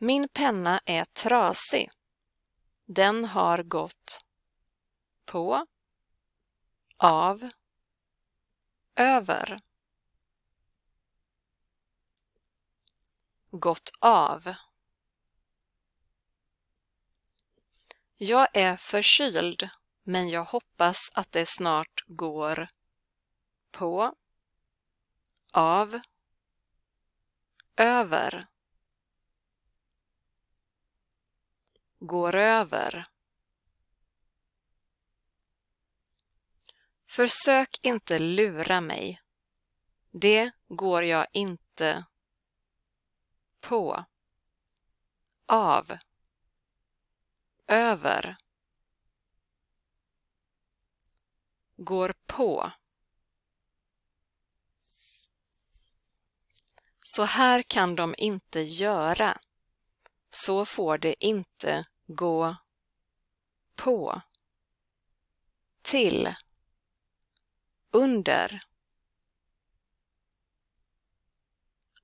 Min penna är trasig. Den har gått på, av, över. Gått av. Jag är förkyld, men jag hoppas att det snart går på, av, över. går över. Försök inte lura mig. Det går jag inte på, av, över, går på. Så här kan de inte göra. Så får det inte gå på till under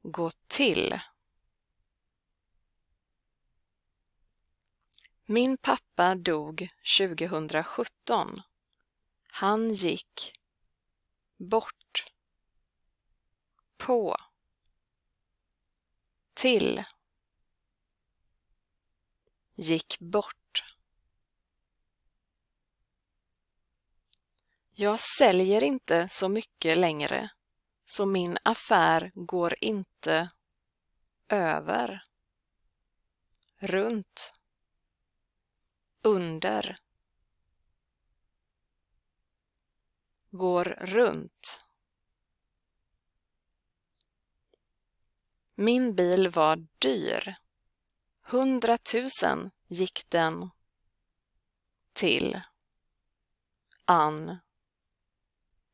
gå till Min pappa dog 2017. Han gick bort på till gick bort. Jag säljer inte så mycket längre, så min affär går inte över, runt, under, går runt. Min bil var dyr hundratusen gick den till Ann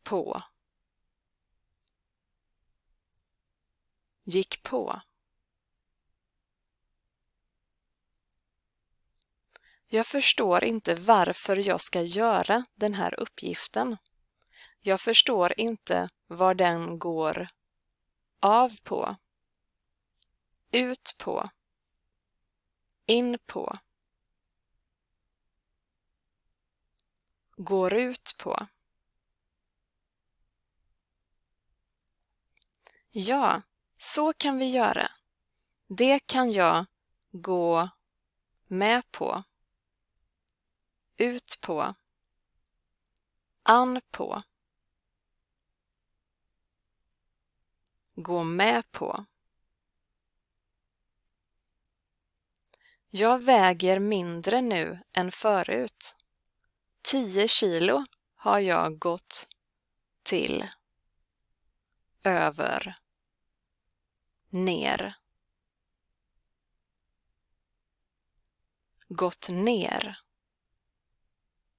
på. Gick på. Jag förstår inte varför jag ska göra den här uppgiften. Jag förstår inte var den går av på, ut på in på, går ut på. Ja, så kan vi göra. Det kan jag gå med på, ut på, an på, gå med på. Jag väger mindre nu än förut. 10 kilo har jag gått till, över, ner. Gått ner.